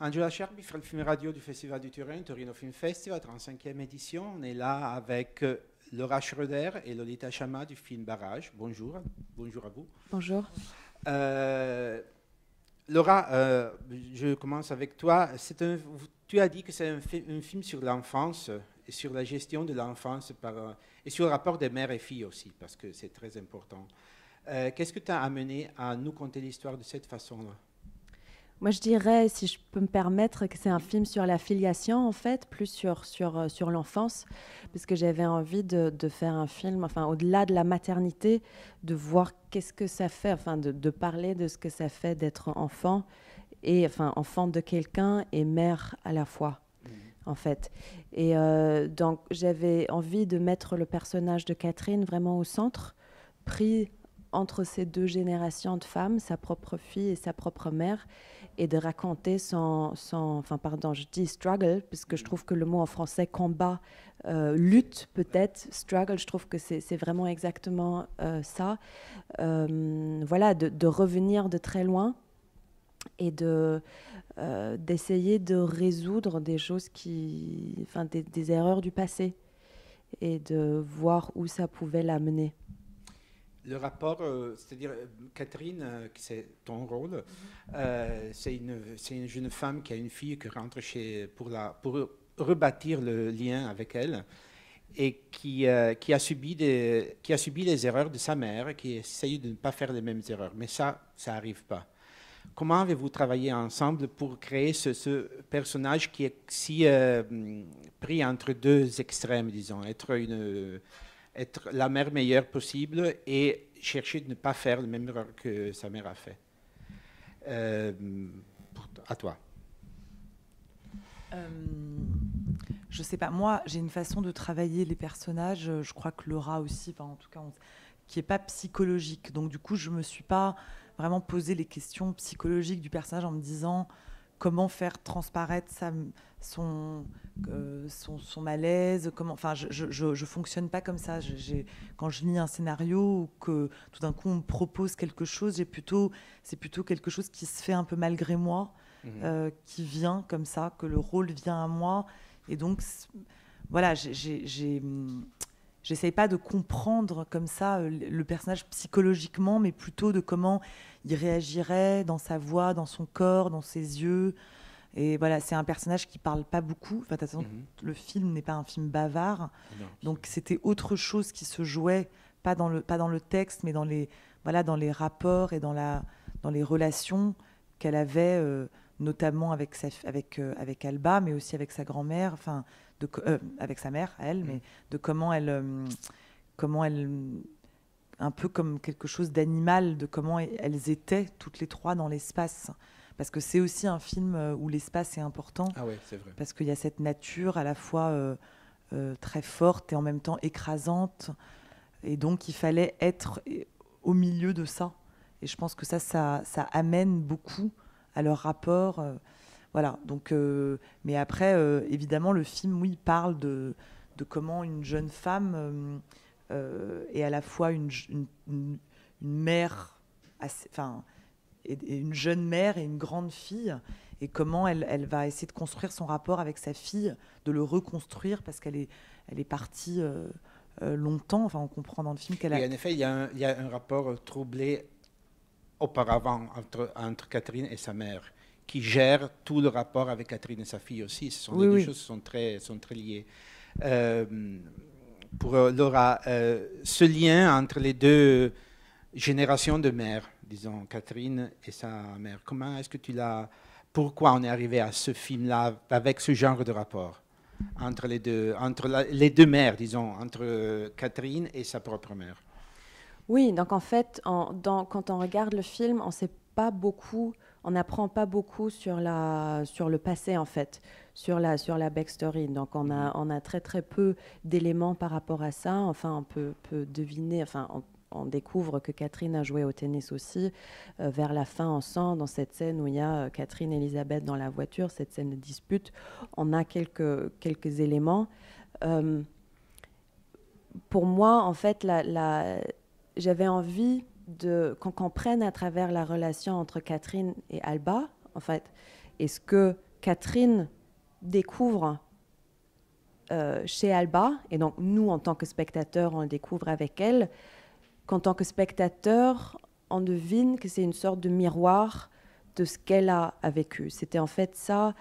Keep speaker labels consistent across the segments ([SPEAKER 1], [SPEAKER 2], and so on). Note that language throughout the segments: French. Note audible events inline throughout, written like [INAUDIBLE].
[SPEAKER 1] Angela Cherbi, Film Radio du Festival du Turin, Torino Film Festival, 35e édition. On est là avec euh, Laura Schroeder et Lolita Chama du film Barrage. Bonjour, bonjour à vous. Bonjour. Euh, Laura, euh, je commence avec toi. tu as dit que c'est un, film sur l'enfance et sur la gestion de l'enfance et sur le rapport des mères et filles aussi, parce que c'est très important. Qu'est-ce que tu as amené à nous conter l'histoire de cette façon-là
[SPEAKER 2] moi, je dirais, si je peux me permettre, que c'est un film sur la filiation, en fait, plus sur, sur, euh, sur l'enfance, parce que j'avais envie de, faire un film, enfin, au-delà de la maternité, de voir qu'est-ce que ça fait, enfin, de, parler de ce que ça fait d'être enfant, et enfin, enfant de quelqu'un et mère à la fois, en fait. Et euh, donc, j'avais envie de mettre le personnage de Catherine vraiment au centre, pris entre ces deux générations de femmes, sa propre fille et sa propre mère, et de raconter son, enfin pardon, je dis struggle, parce que je trouve que le mot en français combat, euh, lutte peut-être, struggle, je trouve que c'est vraiment exactement euh, ça. Euh, voilà, de, revenir de très loin et de d'essayer de résoudre des choses qui, enfin des erreurs du passé et de voir où ça pouvait l'amener
[SPEAKER 1] le rapport, euh, c'est-à-dire euh, Catherine, euh, c'est ton rôle, mhm. c'est une, une, jeune femme qui a une fille qui rentre chez, pour, la, pour rebâtir le lien avec elle et qui, qui, a subi des, qui a subi les erreurs de sa mère, et qui essaye de ne pas faire les mêmes erreurs. Mais ça, ça n'arrive pas. Comment avez-vous travaillé ensemble pour créer ce, ce personnage qui est si pris entre deux extrêmes, disons, être une être la mère meilleure possible et chercher de ne pas faire le même erreur que sa mère a fait. Euh, à toi.
[SPEAKER 3] Je euh, je sais pas, moi j'ai une façon de travailler les personnages, euh, je crois que Laura aussi, en tout cas, qui est pas psychologique. Donc du coup, je me suis pas vraiment posé les questions psychologiques du personnage en me disant comment faire transparaître euh, son, son, malaise. Comment, enfin, je, ne fonctionne pas comme ça. quand je lis un scénario ou que tout d'un coup on me propose quelque chose, c'est plutôt quelque chose qui se fait un peu malgré moi, mhm. euh, qui vient comme ça, que le rôle vient à moi. Et donc, voilà, j'ai hum, J'essaye pas de comprendre comme ça euh, le personnage psychologiquement, mais plutôt de comment il réagirait dans sa voix, dans son corps, dans ses yeux. Et voilà, c'est un personnage qui parle pas beaucoup. Enfin, mhm. le film n'est pas un film bavard. donc c'était autre chose qui se jouait, pas dans le, pas dans le texte, mais dans les, voilà, dans les rapports et dans, la, dans les relations qu'elle avait, euh, notamment avec, avec, euh, avec Alba, mais aussi avec sa grand-mère. Enfin, euh, avec sa mère, elle, mais mm. de comment elle, euh, comment elle, un peu comme quelque chose d'animal, de comment e-, elles étaient toutes les trois dans l'espace. Parce que c'est aussi un film euh, où l'espace est important. Ah oui, c'est vrai. Parce qu'il y a cette nature à la fois très forte et en même temps écrasante. Et donc, il fallait être au milieu de ça. Et je pense que ça, ça, ça amène beaucoup à leur rapport. Voilà. Donc, euh, mais après, euh, évidemment, le film, oui, parle de, comment une jeune femme euh, est à la fois une, mère, enfin, et, une jeune mère et une grande fille et comment elle, va essayer de construire son rapport avec sa fille, de le reconstruire parce qu'elle est, partie longtemps. Enfin, on comprend dans le film qu'elle a. en
[SPEAKER 1] effet, il y a, un, rapport troublé auparavant entre Catherine et sa mère qui gère tout le rapport avec Catherine et sa fille aussi. Ce sont des choses qui sont très, sont très liées. Euh, pour euh, Laura, euh, ce lien entre les deux générations de mères, disons Catherine et sa mère, comment est-ce que tu l'as... Pourquoi on est arrivé à ce film-là avec ce genre de rapport entre les deux, entre les deux mères, disons, entre Catherine et sa propre mère
[SPEAKER 2] Oui, donc en fait, quand on regarde le film, on ne sait pas beaucoup on n'apprend pas beaucoup sur, la, sur le passé, en fait, sur la, sur la backstory. Donc, on a, on a très, très peu d'éléments par rapport à ça. Enfin, on peut, peut deviner, enfin, on, découvre que Catherine a joué au tennis aussi. Euh, vers la fin, on sent dans cette scène où il y a euh, Catherine et Elisabeth dans la voiture, cette scène de dispute, on a quelques, quelques éléments. Euh, pour moi, en fait, j'avais envie qu'on comprenne à travers la relation entre Catherine et Alba, en fait, est ce que Catherine découvre euh, chez Alba, et donc nous, en tant que spectateurs, on le découvre avec elle, qu'en tant que spectateurs, on devine que c'est une sorte de miroir de ce qu'elle a, vécu. C'était en fait ça,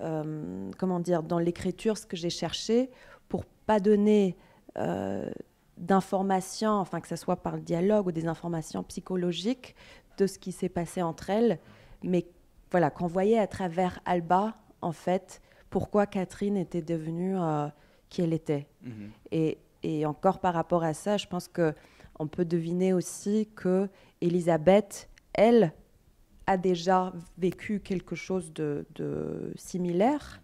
[SPEAKER 2] euh, comment dire, dans l'écriture, ce que j'ai cherché pour pas donner euh, d'informations, enfin que ce soit par le dialogue ou des informations psychologiques de ce qui s'est passé entre elles, mais voilà, qu'on voyait à travers Alba, en fait, pourquoi Catherine était devenue euh, qui elle était. Mhm. et, encore par rapport à ça, je pense que on peut deviner aussi que Elisabeth, elle, a déjà vécu quelque chose de similaire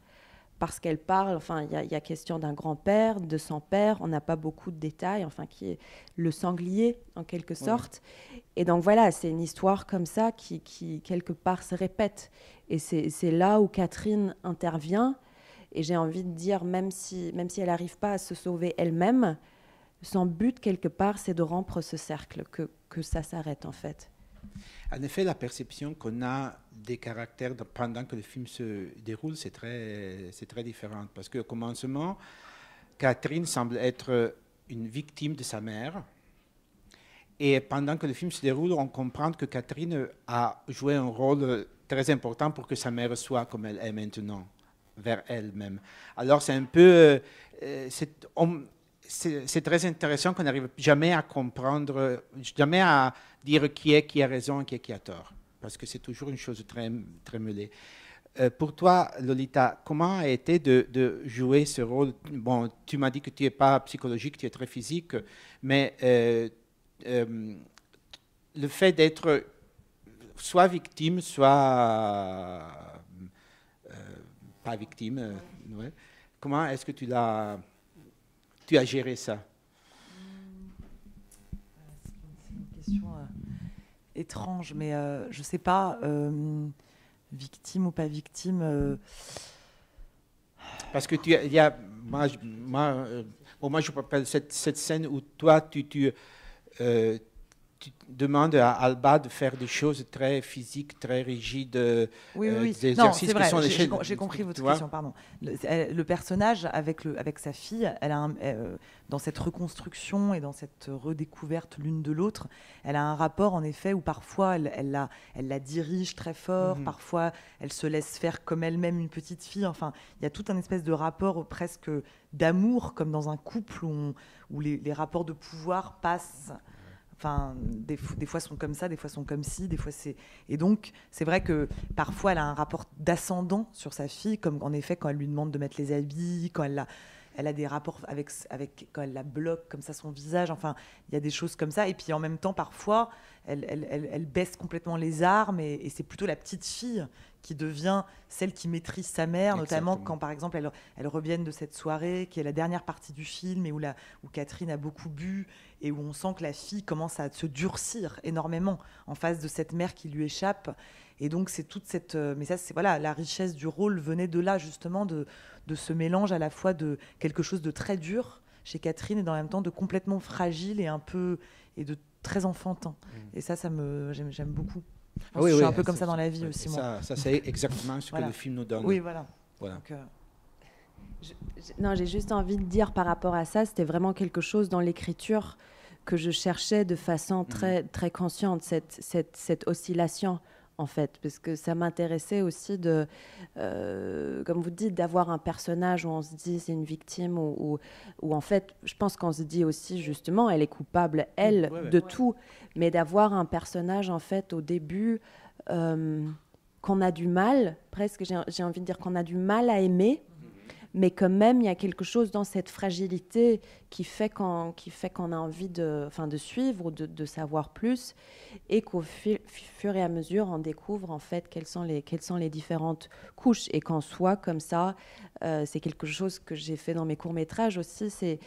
[SPEAKER 2] parce qu'elle parle, enfin, il y, a question d'un grand-père, de son père, on n'a pas beaucoup de détails, enfin, qui est le sanglier, en quelque sorte. Et donc voilà, c'est une histoire comme ça qui, quelque part, se répète. Et c'est là où Catherine intervient. Et j'ai envie de dire, même si, même si elle n'arrive pas à se sauver elle-même, son but, quelque part, c'est de rompre ce cercle, que ça s'arrête, en fait.
[SPEAKER 1] En effet, la perception qu'on a des caractères pendant que le film se déroule, c'est très, c'est très différent. Parce qu'au commencement, Catherine semble être une victime de sa mère. Et pendant que le film se déroule, on comprend que Catherine a joué un rôle très important pour que sa mère soit comme elle est maintenant, vers elle-même. Alors c'est un peu... Euh, c'est très intéressant qu'on n'arrive jamais à comprendre, jamais à dire qui est qui a raison et qui est qui a tort, parce que c'est toujours une chose très, très mêlée. Euh, pour toi, Lolita, comment a été de, jouer ce rôle Bon, tu m'as dit que tu n'es pas psychologique, tu es très physique, mais euh, euh, le fait d'être soit victime, soit pas victime, comment est-ce que tu l'as tu as géré ça
[SPEAKER 3] C'est une question euh, étrange, mais euh, je sais pas, euh, victime ou pas victime.
[SPEAKER 1] Parce que tu il y a, moi, moi, moi je rappelle cette, cette, scène où toi, tu, tu, tu demandes à Alba de faire des choses très physiques, très rigides, oui, oui, euh, c'est non, vrai, J'ai compris votre question, pardon.
[SPEAKER 3] Le, personnage avec, le, avec sa fille, elle a euh, dans cette reconstruction et dans cette redécouverte l'une de l'autre, elle a un rapport en effet où parfois elle, la, elle la dirige très fort, mhm. parfois elle se laisse faire comme elle-même une petite fille. Enfin, il y a tout un espèce de rapport presque d'amour, comme dans un couple où, les, les rapports de pouvoir passent. Enfin, des, fois sont comme ça, des fois sont comme si, des fois c'est. Et donc, c'est vrai que parfois elle a un rapport d'ascendant sur sa fille, comme en effet quand elle lui demande de mettre les habits, quand elle a des rapports avec, quand elle la bloque comme ça son visage. Enfin, il y a des choses comme ça. Et puis en même temps, parfois, elle, baisse complètement les armes et c'est plutôt la petite fille qui devient celle qui maîtrise sa mère, notamment quand, par exemple, elle elle reviennent de cette soirée qui est la dernière partie du film et où, Catherine a beaucoup bu et où on sent que la fille commence à se durcir énormément en face de cette mère qui lui échappe. Et donc, c'est toute cette. Euh, mais ça, c'est voilà, la richesse du rôle venait de là, justement, de, ce mélange à la fois de quelque chose de très dur chez Catherine et dans le même temps de complètement fragile et un peu. et de très enfantin. Mm. Et ça, ça me j'aime beaucoup. Ah je suis un peu comme ça dans la vie aussi. Ça, c'est [LAUGHS] exactement ce que le film nous donne. Oui, voilà.
[SPEAKER 1] Euh, non,
[SPEAKER 2] j'ai juste envie de dire par rapport à ça, c'était vraiment quelque chose dans l'écriture que je cherchais de façon mhm. très, très consciente, cette, cette oscillation en fait, parce que ça m'intéressait aussi de, euh, comme vous dites, d'avoir un personnage où on se dit c'est une victime, ou, en fait, je pense qu'on se dit aussi justement, elle est coupable, elle, de tout, mais d'avoir un personnage en fait au début euh, qu'on a du mal, presque j'ai envie de dire qu'on a du mal à aimer, mais quand même, il y a quelque chose dans cette fragilité qui fait qu'on a envie de, suivre ou de, savoir plus, et qu'au fur et à mesure, on découvre en fait quelles sont les, différentes couches, et qu'en soi, comme ça, euh, c'est quelque chose que j'ai fait dans mes courts-métrages aussi, c'est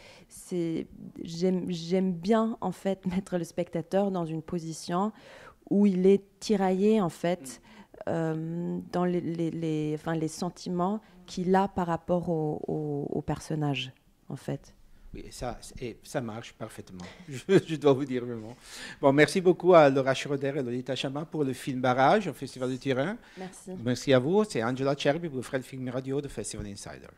[SPEAKER 2] j'aime bien en fait [LAUGHS] mettre le spectateur dans une position où il est tiraillé en fait. Euh, dans les, enfin, les sentiments qu'il a par rapport au, personnage, en fait.
[SPEAKER 1] Oui, ça, et ça marche parfaitement. [LAUGHS] Je, je, dois vous dire vraiment. Bon, merci beaucoup à Laura Schroeder et Lolita Chama pour le film Barrage au Festival du Turin. Merci. Merci à vous. C'est Angela Cherby pour le Film Radio de Festival Insider.